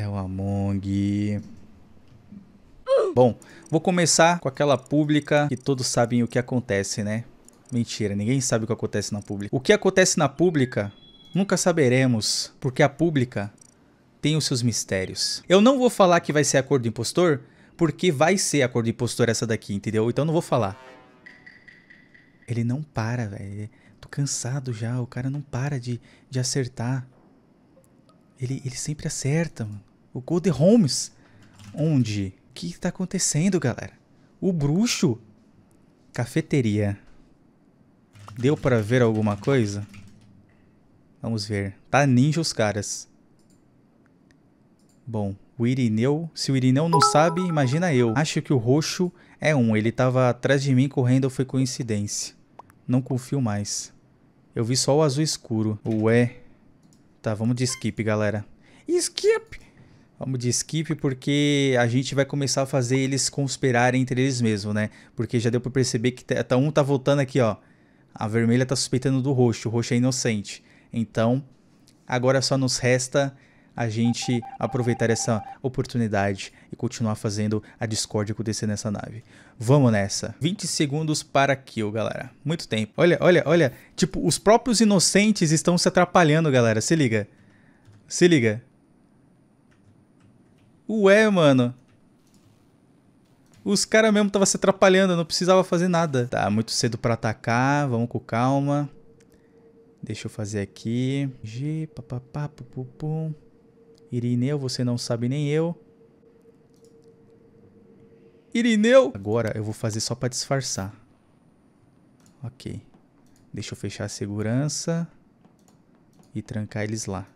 É o Among. Bom, vou começar com aquela pública que todos sabem o que acontece, né? Mentira, ninguém sabe o que acontece na pública. O que acontece na pública, nunca saberemos, porque a pública tem os seus mistérios. Eu não vou falar que vai ser a cor do impostor, porque vai ser a cor do impostor essa daqui, entendeu? Então não vou falar. Ele não para, velho. Tô cansado já, o cara não para de, de acertar. Ele, ele sempre acerta, mano. O Golden Holmes. Onde? O que está acontecendo, galera? O bruxo? Cafeteria. Deu para ver alguma coisa? Vamos ver. Tá ninja os caras. Bom, o Irineu... Se o Irineu não sabe, imagina eu. Acho que o roxo é um. Ele tava atrás de mim correndo, foi coincidência. Não confio mais. Eu vi só o azul escuro. Ué. Tá, vamos de skip, galera. Skip! Vamos de skip porque a gente vai começar a fazer eles conspirarem entre eles mesmos, né? Porque já deu para perceber que tá, tá, um tá voltando aqui, ó. A vermelha tá suspeitando do roxo, o roxo é inocente. Então, agora só nos resta a gente aproveitar essa oportunidade e continuar fazendo a Discord acontecer nessa nave. Vamos nessa. 20 segundos para kill, galera. Muito tempo. Olha, olha, olha. Tipo, os próprios inocentes estão se atrapalhando, galera. Se liga. Se liga. Ué, mano. Os caras mesmo estavam se atrapalhando, não precisava fazer nada. Tá, muito cedo pra atacar, vamos com calma. Deixa eu fazer aqui. G, papapá, pupupum. Irineu, você não sabe nem eu. Irineu! Agora eu vou fazer só pra disfarçar. Ok. Deixa eu fechar a segurança. E trancar eles lá.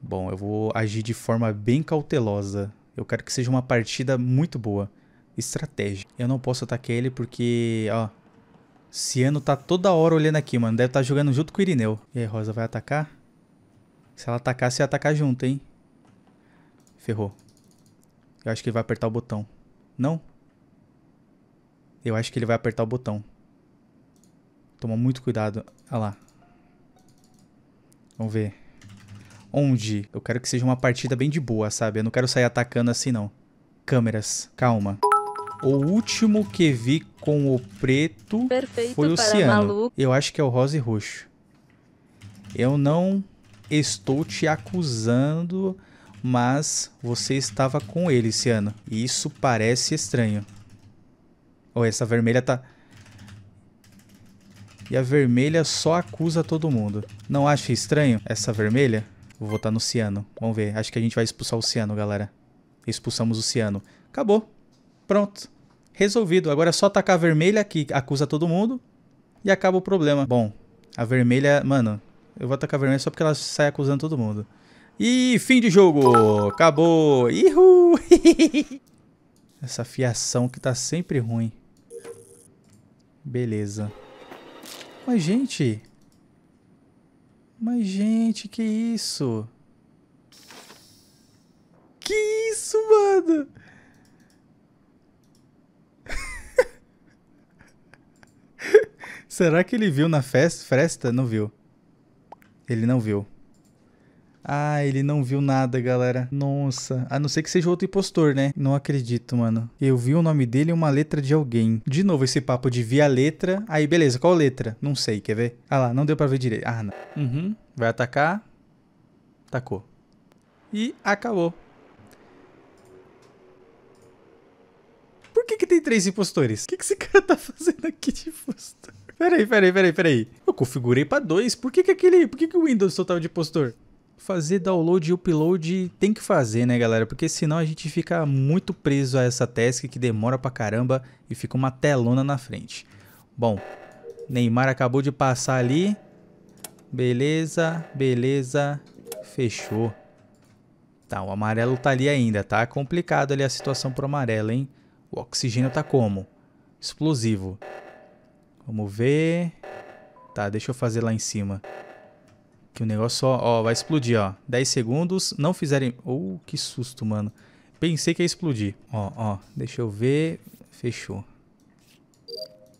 Bom, eu vou agir de forma bem cautelosa. Eu quero que seja uma partida muito boa. Estratégia. Eu não posso atacar ele porque, ó... Ciano tá toda hora olhando aqui, mano. Deve estar tá jogando junto com o Irineu. E aí, Rosa, vai atacar? Se ela atacar, você ia atacar junto, hein? Ferrou. Eu acho que ele vai apertar o botão. Não? Eu acho que ele vai apertar o botão. Toma muito cuidado. Olha lá. Vamos ver onde eu quero que seja uma partida bem de boa, sabe? Eu não quero sair atacando assim, não. Câmeras, calma. O último que vi com o preto Perfeito foi o ciano. Eu acho que é o rosa e roxo. Eu não estou te acusando, mas você estava com ele, ciano. E isso parece estranho. Oh, essa vermelha tá... E a vermelha só acusa todo mundo. Não acha estranho essa vermelha? Vou votar no ciano. Vamos ver. Acho que a gente vai expulsar o ciano, galera. Expulsamos o ciano. Acabou. Pronto. Resolvido. Agora é só tacar a vermelha que acusa todo mundo. E acaba o problema. Bom, a vermelha... Mano, eu vou tacar a vermelha só porque ela sai acusando todo mundo. E fim de jogo. Acabou. Ihu! Essa fiação que tá sempre ruim. Beleza. Mas, gente... Mas, gente, que isso? Que isso, mano? Será que ele viu na festa? Fresta? Não viu. Ele não viu. Ah, ele não viu nada, galera. Nossa. A não ser que seja outro impostor, né? Não acredito, mano. Eu vi o nome dele e uma letra de alguém. De novo, esse papo de via letra. Aí, beleza. Qual letra? Não sei, quer ver? Ah lá, não deu pra ver direito. Ah, não. Uhum. Vai atacar. Tacou. E acabou. Por que, que tem três impostores? O que, que esse cara tá fazendo aqui de impostor? Peraí, peraí, peraí, peraí. Eu configurei pra dois. Por que, que aquele. Por que, que o Windows total de impostor? fazer download e upload tem que fazer, né, galera? Porque senão a gente fica muito preso a essa task que demora pra caramba e fica uma telona na frente. Bom, Neymar acabou de passar ali. Beleza, beleza. Fechou. Tá, o amarelo tá ali ainda, tá? Complicado ali a situação pro amarelo, hein? O oxigênio tá como? Explosivo. Vamos ver. Tá, deixa eu fazer lá em cima. Que o negócio só, ó, vai explodir, ó. 10 segundos, não fizerem... Oh, que susto, mano. Pensei que ia explodir. Ó, ó, deixa eu ver. Fechou.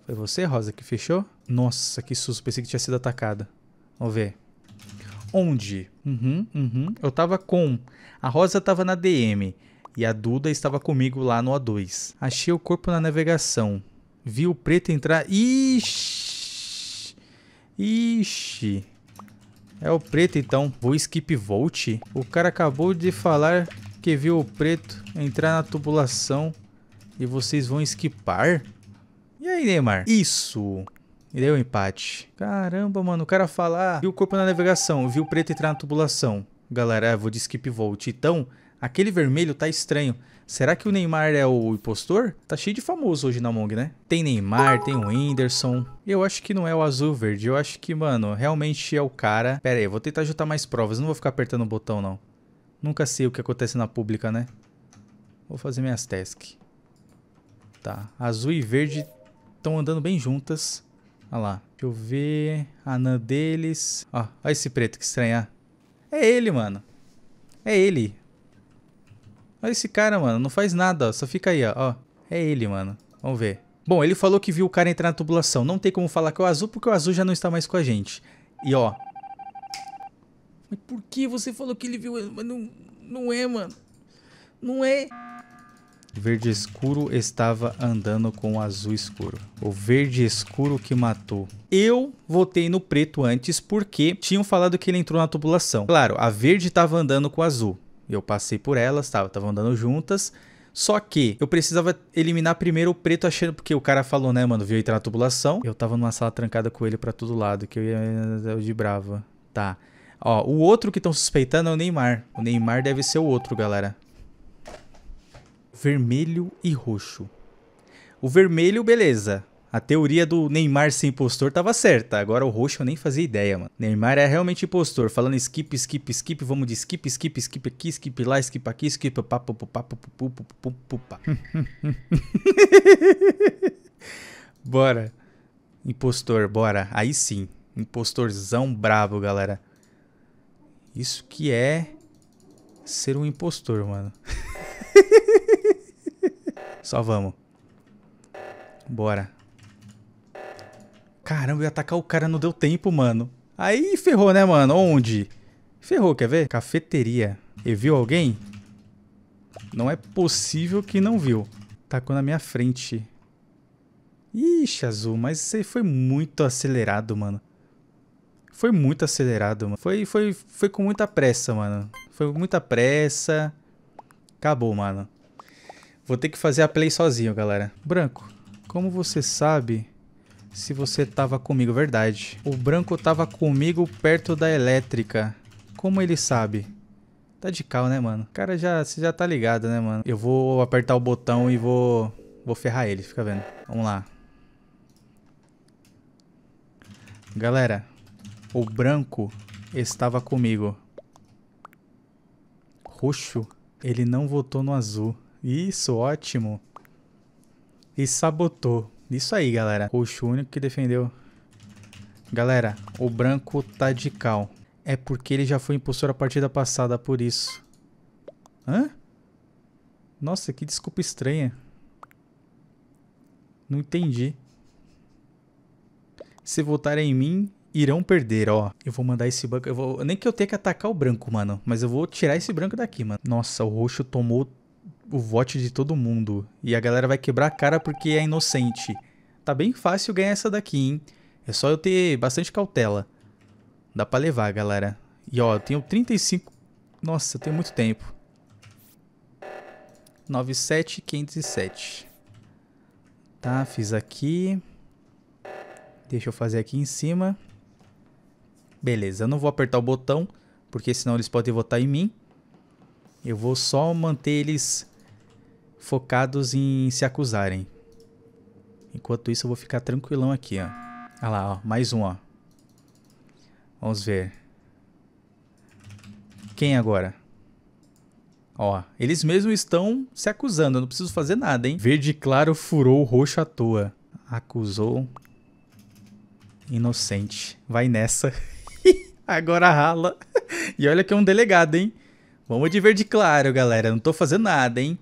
Foi você, Rosa, que fechou? Nossa, que susto. Pensei que tinha sido atacada. Vamos ver. Onde? Uhum, uhum. Eu tava com... A Rosa tava na DM. E a Duda estava comigo lá no A2. Achei o corpo na navegação. Vi o preto entrar... Ixi! Ixi! É o preto então, vou Skip Volt. O cara acabou de falar que viu o preto entrar na tubulação e vocês vão skipar? E aí, Neymar? Isso! E deu um empate. Caramba, mano, o cara falar, ah, viu o corpo na navegação, viu o preto entrar na tubulação. Galera, eu ah, vou de skip volt. Então, Aquele vermelho tá estranho. Será que o Neymar é o impostor? Tá cheio de famoso hoje na Mong, né? Tem Neymar, tem o Whindersson. Eu acho que não é o azul verde. Eu acho que, mano, realmente é o cara. Pera aí, eu vou tentar juntar mais provas. Não vou ficar apertando o botão, não. Nunca sei o que acontece na pública, né? Vou fazer minhas tasks. Tá. Azul e verde estão andando bem juntas. Olha lá. Deixa eu ver. A Nã deles. Ó, olha esse preto que estranhar. É ele, mano. É ele. Olha esse cara, mano. Não faz nada, ó. Só fica aí, ó. É ele, mano. Vamos ver. Bom, ele falou que viu o cara entrar na tubulação. Não tem como falar que é o azul, porque o azul já não está mais com a gente. E, ó. Mas por que você falou que ele viu... Mas não, não é, mano. Não é. Verde escuro estava andando com o azul escuro. O verde escuro que matou. Eu votei no preto antes porque tinham falado que ele entrou na tubulação. Claro, a verde estava andando com o azul. Eu passei por elas, tá? estavam tava andando juntas. Só que eu precisava eliminar primeiro o preto achando. Porque o cara falou, né, mano, viu entrar na tubulação. Eu tava numa sala trancada com ele para todo lado, que eu ia eu de brava. Tá. Ó, o outro que estão suspeitando é o Neymar. O Neymar deve ser o outro, galera. Vermelho e roxo. O vermelho, beleza. A teoria do Neymar ser impostor tava certa, agora o roxo eu nem fazia ideia, mano. Neymar é realmente impostor, falando skip, skip, skip, vamos de skip, skip, skip aqui, skip lá, skip aqui, skip papo, papo, papo, Bora. Impostor, bora. Aí sim. Impostorzão brabo, galera. Isso que é ser um impostor, mano. Só vamos. Bora. Caramba, eu ia atacar o cara, não deu tempo, mano. Aí ferrou, né, mano? Onde? Ferrou, quer ver? Cafeteria. E viu alguém? Não é possível que não viu. Tacou na minha frente. Ixi, Azul, mas aí foi muito acelerado, mano. Foi muito acelerado, mano. Foi, foi, foi com muita pressa, mano. Foi com muita pressa. Acabou, mano. Vou ter que fazer a play sozinho, galera. Branco, como você sabe, se você tava comigo, verdade. O branco tava comigo perto da elétrica. Como ele sabe? Tá de cal, né, mano? Cara, já, você já tá ligado, né, mano? Eu vou apertar o botão e vou, vou ferrar ele, fica vendo. Vamos lá. Galera, o branco estava comigo. Roxo, ele não votou no azul. Isso, ótimo. E sabotou. Isso aí, galera. Roxo único que defendeu. Galera, o branco tá de cal. É porque ele já foi impulsor a partida passada, por isso. Hã? Nossa, que desculpa estranha. Não entendi. Se votarem em mim, irão perder, ó. Eu vou mandar esse branco... Eu vou... Nem que eu tenha que atacar o branco, mano. Mas eu vou tirar esse branco daqui, mano. Nossa, o roxo tomou o voto de todo mundo. E a galera vai quebrar a cara porque é inocente. Tá bem fácil ganhar essa daqui, hein? É só eu ter bastante cautela. Dá pra levar, galera. E ó, eu tenho 35... Nossa, eu tenho muito tempo. 97, 507. Tá, fiz aqui. Deixa eu fazer aqui em cima. Beleza, eu não vou apertar o botão, porque senão eles podem votar em mim. Eu vou só manter eles focados em se acusarem. Enquanto isso, eu vou ficar tranquilão aqui, ó. Olha lá, ó. Mais um, ó. Vamos ver. Quem agora? Ó, eles mesmos estão se acusando. Eu não preciso fazer nada, hein? Verde claro furou o roxo à toa. Acusou. Inocente. Vai nessa. agora rala. e olha que é um delegado, hein? Vamos de verde claro, galera. Não tô fazendo nada, hein?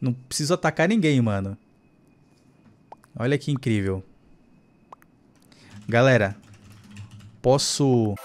Não preciso atacar ninguém, mano. Olha que incrível. Galera, posso